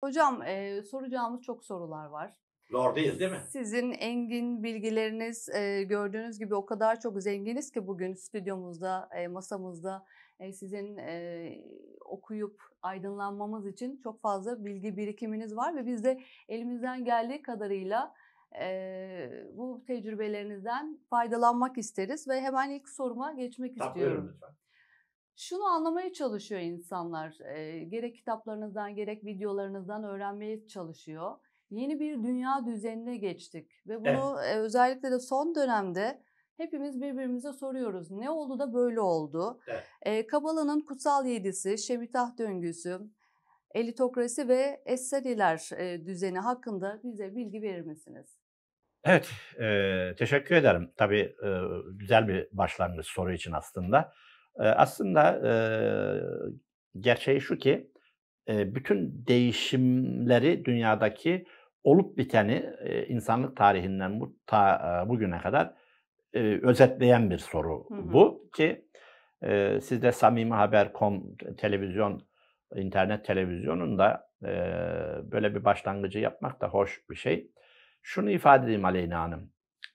Hocam e, soracağımız çok sorular var. Lord'dayız değil mi? Sizin engin bilgileriniz e, gördüğünüz gibi o kadar çok zenginiz ki bugün stüdyomuzda, e, masamızda e, sizin e, okuyup aydınlanmamız için çok fazla bilgi birikiminiz var ve biz de elimizden geldiği kadarıyla e, bu tecrübelerinizden faydalanmak isteriz ve hemen ilk soruma geçmek Tabii, istiyorum. Buyurun lütfen şunu anlamaya çalışıyor insanlar. E, gerek kitaplarınızdan gerek videolarınızdan öğrenmeye çalışıyor. Yeni bir dünya düzenine geçtik ve bunu evet. e, özellikle de son dönemde hepimiz birbirimize soruyoruz. Ne oldu da böyle oldu? Evet. E, Kabala'nın kutsal yedisi, şemitah döngüsü, elitokrasi ve Esseriler e, düzeni hakkında bize bilgi verir misiniz? Evet, e, teşekkür ederim. Tabii e, güzel bir başlangıç soru için aslında aslında e, gerçeği şu ki e, bütün değişimleri dünyadaki olup biteni e, insanlık tarihinden bu ta e, bugüne kadar e, özetleyen bir soru hı hı. bu ki e, siz de samimihaber.com televizyon internet televizyonunda e, böyle bir başlangıcı yapmak da hoş bir şey. Şunu ifade edeyim Aleyna Hanım.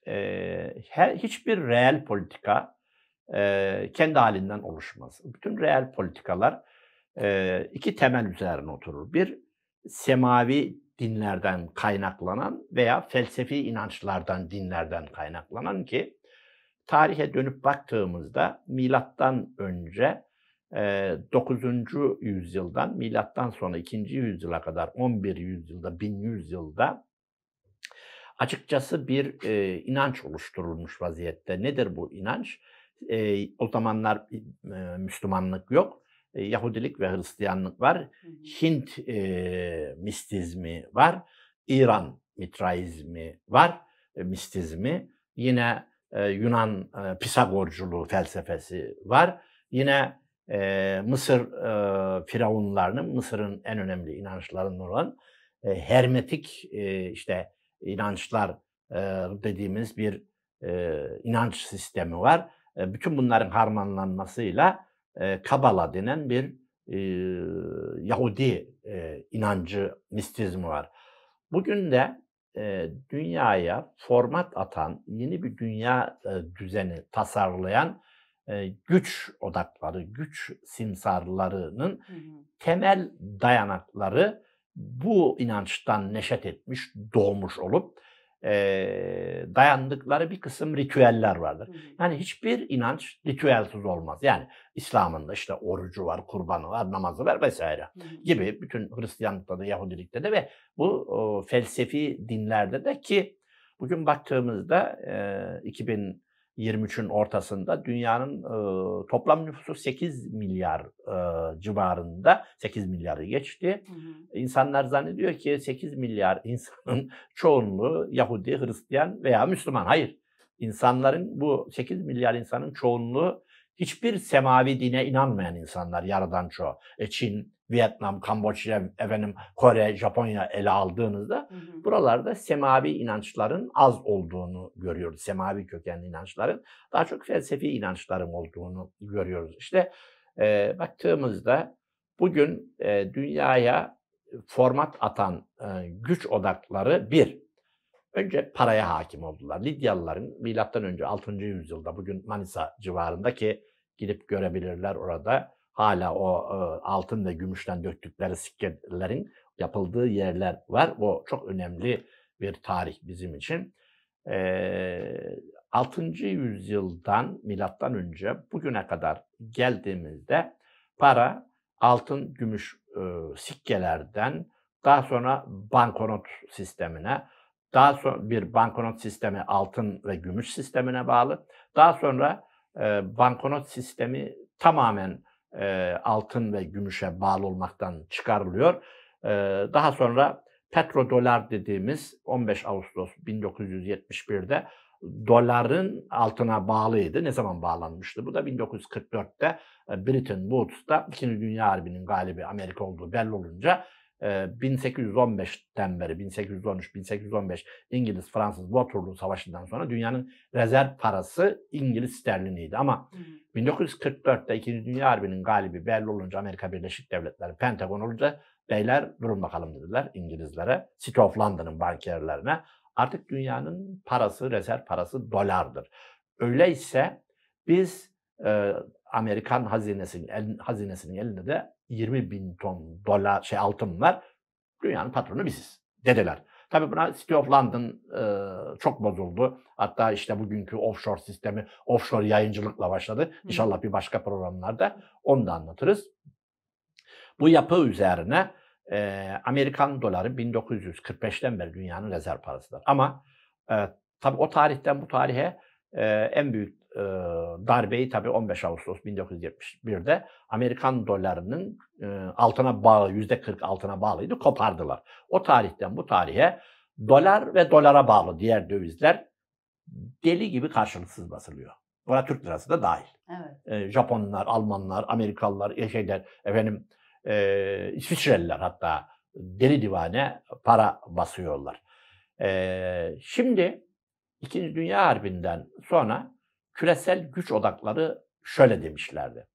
E, her, hiçbir reel politika kendi halinden oluşmaz. Bütün reel politikalar iki temel üzerine oturur. Bir, semavi dinlerden kaynaklanan veya felsefi inançlardan, dinlerden kaynaklanan ki tarihe dönüp baktığımızda milattan önce 9. yüzyıldan milattan sonra 2. yüzyıla kadar 11. yüzyılda 1100 yüzyılda açıkçası bir inanç oluşturulmuş vaziyette. Nedir bu inanç? E, o zamanlar e, Müslümanlık yok. E, Yahudilik ve Hristiyanlık var. Hı hı. Hint e, mistizmi var. İran mitraizmi var. E, mistizmi. Yine e, Yunan e, Pisagorculuğu felsefesi var. Yine e, Mısır e, firavunlarının, Mısır'ın en önemli inançlarının olan e, hermetik e, işte inançlar e, dediğimiz bir e, inanç sistemi var bütün bunların harmanlanmasıyla e, Kabala denen bir e, Yahudi e, inancı, mistizmi var. Bugün de e, dünyaya format atan, yeni bir dünya e, düzeni tasarlayan e, güç odakları, güç simsarlarının hı hı. temel dayanakları bu inançtan neşet etmiş, doğmuş olup e, dayandıkları bir kısım ritüeller vardır. Yani hiçbir inanç ritüelsiz olmaz. Yani İslamında işte orucu var, kurbanı var, namazı var vesaire gibi bütün Hristiyanlıkta da Yahudilikte de ve bu o, felsefi dinlerde de ki bugün baktığımızda e, 2000 23'ün ortasında dünyanın e, toplam nüfusu 8 milyar e, civarında 8 milyarı geçti. Hı hı. İnsanlar zannediyor ki 8 milyar insanın çoğunluğu Yahudi, Hristiyan veya Müslüman. Hayır. İnsanların bu 8 milyar insanın çoğunluğu hiçbir semavi dine inanmayan insanlar yaradan çoğu. E Çin, Vietnam, Kamboçya, efendim Kore, Japonya ele aldığınızda hı hı. buralarda semavi inançların az olduğunu görüyoruz. Semavi kökenli inançların daha çok felsefi inançların olduğunu görüyoruz. İşte e, baktığımızda bugün e, dünyaya format atan e, güç odakları bir, önce paraya hakim oldular. Lidyalıların milattan önce 6. yüzyılda bugün Manisa civarındaki gidip görebilirler orada hala o e, altın ve gümüşten döktükleri sikkelerin yapıldığı yerler var. O çok önemli bir tarih bizim için. E, 6. yüzyıldan milattan önce bugüne kadar geldiğimizde para altın, gümüş e, sikkelerden daha sonra banknot sistemine, daha sonra bir banknot sistemi altın ve gümüş sistemine bağlı. Daha sonra e, banknot sistemi tamamen e, altın ve gümüşe bağlı olmaktan çıkarılıyor. E, daha sonra petrodolar dediğimiz 15 Ağustos 1971'de doların altına bağlıydı. Ne zaman bağlanmıştı? Bu da 1944'te Britain Woods'ta 2. Dünya Harbi'nin galibi Amerika olduğu belli olunca 1815'ten beri 1813-1815 İngiliz-Fransız Waterloo Savaşı'ndan sonra dünyanın rezerv parası İngiliz sterliniydi. Ama hı 1944'te İkinci Dünya Harbi'nin galibi belli olunca Amerika Birleşik Devletleri Pentagon olunca beyler durun bakalım dediler İngilizlere, City of London'ın bankerlerine. Artık dünyanın parası, rezerv parası dolardır. Öyleyse biz e, Amerikan hazinesinin, el, hazinesinin elinde de 20 bin ton dolar şey altın var. Dünyanın patronu biziz. dediler. Tabii buna City of London e, çok bozuldu. Hatta işte bugünkü offshore sistemi, offshore yayıncılıkla başladı. İnşallah bir başka programlarda onu da anlatırız. Bu yapı üzerine e, Amerikan doları 1945'ten beri dünyanın rezerv parasıdır. Ama e, tabii o tarihten bu tarihe e, en büyük darbeyi tabi 15 Ağustos 1971'de Amerikan dolarının altına bağlı, %40 altına bağlıydı, kopardılar. O tarihten bu tarihe dolar ve dolara bağlı diğer dövizler deli gibi karşılıksız basılıyor. Buna Türk lirası da dahil. Evet. Japonlar, Almanlar, Amerikalılar, e, şeyler, efendim e, İsviçreliler hatta deli divane para basıyorlar. E, şimdi İkinci Dünya Harbi'nden sonra küresel güç odakları şöyle demişlerdi.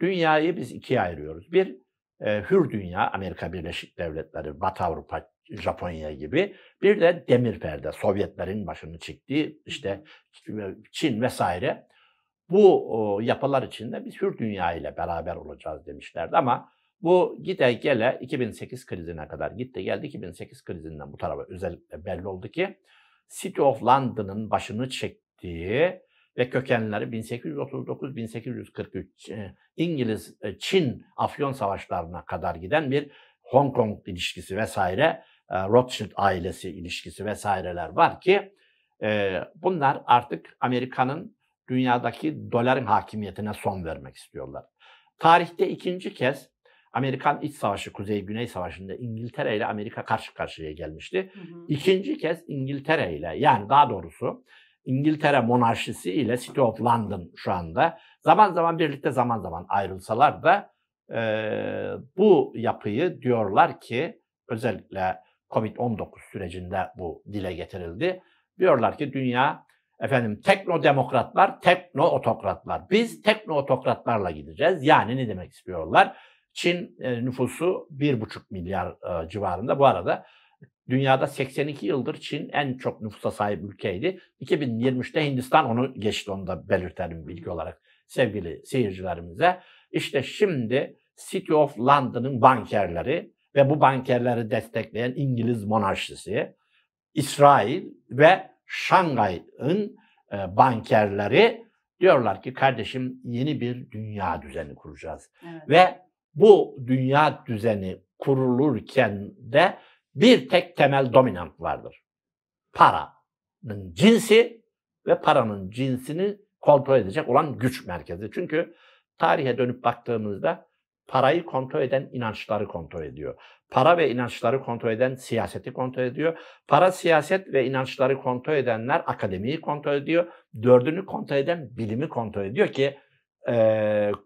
Dünyayı biz ikiye ayırıyoruz. Bir, e, hür dünya, Amerika Birleşik Devletleri, Batı Avrupa, Japonya gibi. Bir de demir perde, Sovyetlerin başını çektiği işte Çin vesaire. Bu o, yapılar içinde biz hür dünya ile beraber olacağız demişlerdi ama bu gide gele 2008 krizine kadar gitti geldi. 2008 krizinden bu tarafa özellikle belli oldu ki City of London'ın başını çektiği ve kökenleri 1839-1843 e, İngiliz e, Çin Afyon savaşlarına kadar giden bir Hong Kong ilişkisi vesaire, e, Rothschild ailesi ilişkisi vesaireler var ki bunlar artık Amerika'nın dünyadaki doların hakimiyetine son vermek istiyorlar. Tarihte ikinci kez Amerikan İç Savaşı, Kuzey-Güney Savaşı'nda İngiltere ile Amerika karşı karşıya gelmişti. Hı hı. İkinci kez İngiltere ile yani daha doğrusu İngiltere monarşisi ile City of London şu anda. Zaman zaman birlikte zaman zaman ayrılsalar da e, bu yapıyı diyorlar ki özellikle Covid-19 sürecinde bu dile getirildi. Diyorlar ki dünya efendim teknodemokratlar, teknootokratlar. Biz teknootokratlarla gideceğiz. Yani ne demek istiyorlar? Çin e, nüfusu 1,5 milyar e, civarında. Bu arada Dünyada 82 yıldır Çin en çok nüfusa sahip ülkeydi. 2023'te Hindistan onu geçti onu da belirtelim bilgi olarak sevgili seyircilerimize. İşte şimdi City of London'ın bankerleri ve bu bankerleri destekleyen İngiliz monarşisi, İsrail ve Şangay'ın e, bankerleri diyorlar ki kardeşim yeni bir dünya düzeni kuracağız. Evet. Ve bu dünya düzeni kurulurken de bir tek temel dominant vardır. Paranın cinsi ve paranın cinsini kontrol edecek olan güç merkezi. Çünkü tarihe dönüp baktığımızda parayı kontrol eden inançları kontrol ediyor. Para ve inançları kontrol eden siyaseti kontrol ediyor. Para, siyaset ve inançları kontrol edenler akademiyi kontrol ediyor. Dördünü kontrol eden bilimi kontrol ediyor ki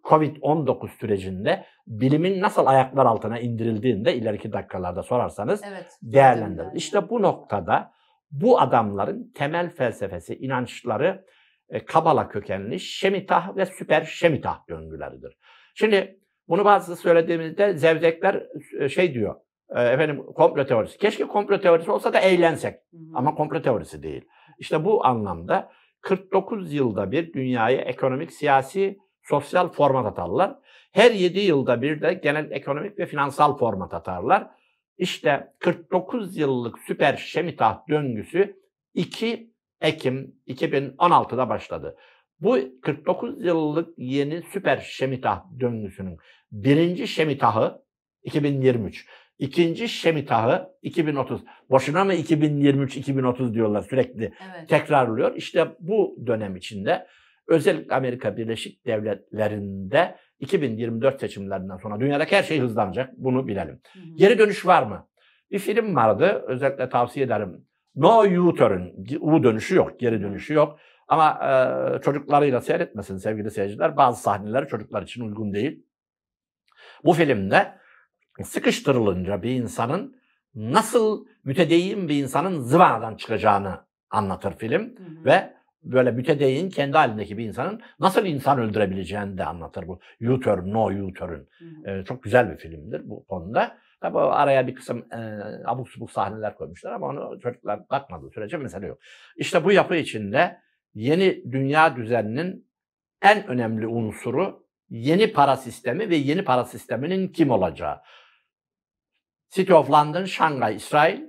Covid-19 sürecinde bilimin nasıl ayaklar altına indirildiğini de ileriki dakikalarda sorarsanız evet, değerlendirir. İşte bu noktada bu adamların temel felsefesi, inançları e, Kabala kökenli Şemitah ve Süper Şemitah döngüleridir. Şimdi bunu bazı söylediğimizde zevzekler e, şey diyor, e, efendim komplo teorisi. Keşke komplo teorisi olsa da eğlensek hı hı. ama komplo teorisi değil. İşte bu anlamda 49 yılda bir dünyayı ekonomik, siyasi sosyal format atarlar. Her 7 yılda bir de genel ekonomik ve finansal format atarlar. İşte 49 yıllık süper şemitah döngüsü 2 Ekim 2016'da başladı. Bu 49 yıllık yeni süper şemitah döngüsünün birinci şemitahı 2023. İkinci şemitahı 2030. Boşuna mı 2023-2030 diyorlar sürekli evet. tekrarlıyor. İşte bu dönem içinde Özellikle Amerika Birleşik Devletleri'nde 2024 seçimlerinden sonra dünyadaki her şey hızlanacak. Bunu bilelim. Hı hı. Geri dönüş var mı? Bir film vardı. Özellikle tavsiye ederim. No U-turn. U dönüşü yok. Geri dönüşü yok. Ama e, çocuklarıyla seyretmesin sevgili seyirciler. Bazı sahneler çocuklar için uygun değil. Bu filmde sıkıştırılınca bir insanın nasıl mütedeyyin bir insanın zıvanadan çıkacağını anlatır film. Hı hı. Ve böyle mütedeyin kendi halindeki bir insanın nasıl insan öldürebileceğini de anlatır bu. U-turn, no U-turn. E, ee, çok güzel bir filmdir bu konuda. Tabi araya bir kısım e, abuk subuk sahneler koymuşlar ama onu çocuklar bakmadığı sürece mesele yok. İşte bu yapı içinde yeni dünya düzeninin en önemli unsuru yeni para sistemi ve yeni para sisteminin kim olacağı. City of London, Şangay, İsrail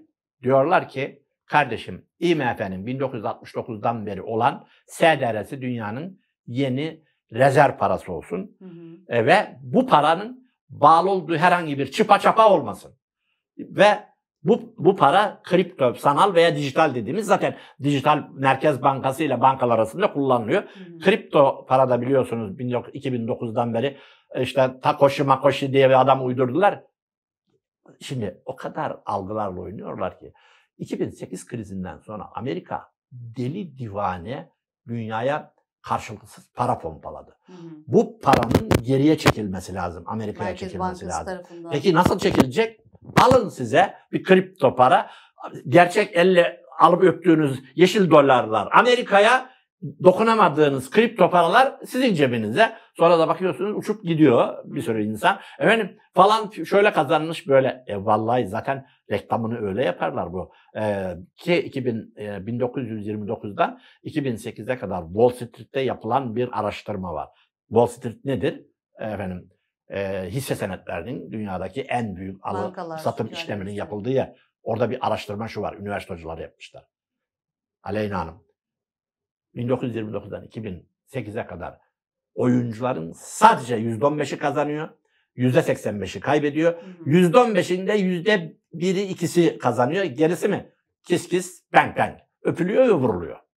diyorlar ki Kardeşim IMF'nin 1969'dan beri olan SDR'si dünyanın yeni rezerv parası olsun. Hı hı. E, ve bu paranın bağlı olduğu herhangi bir çıpa çapa olmasın. Ve bu, bu para kripto, sanal veya dijital dediğimiz zaten dijital merkez bankası ile bankalar arasında kullanılıyor. Hmm. Kripto para da biliyorsunuz 2009'dan beri e, işte Takoshi Makoshi diye bir adam uydurdular. Şimdi o kadar algılarla oynuyorlar ki. 2008 krizinden sonra Amerika deli divane dünyaya karşılıksız para pompaladı. Hı hı. Bu paranın geriye çekilmesi lazım. Amerika'ya çekilmesi lazım. Tarafından. Peki nasıl çekilecek? Alın size bir kripto para. Gerçek elle alıp öptüğünüz yeşil dolarlar Amerika'ya dokunamadığınız kripto paralar sizin cebinize. Sonra da bakıyorsunuz uçup gidiyor bir sürü insan. Efendim falan şöyle kazanmış böyle. E vallahi zaten reklamını öyle yaparlar bu. E, ki 2000, e, 1929'dan 2008'e kadar Wall Street'te yapılan bir araştırma var. Wall Street nedir? E, efendim e, hisse senetlerinin dünyadaki en büyük alı, Bankalar, satım işleminin yapıldığı yer. Orada bir araştırma şu var. Üniversite hocaları yapmışlar. Aleyna Hanım. 1929'dan 2008'e kadar oyuncuların sadece %15'i kazanıyor. %85'i kaybediyor. %15'inde %1'i ikisi kazanıyor. Gerisi mi? Kis kis, bang bang. Öpülüyor ve vuruluyor.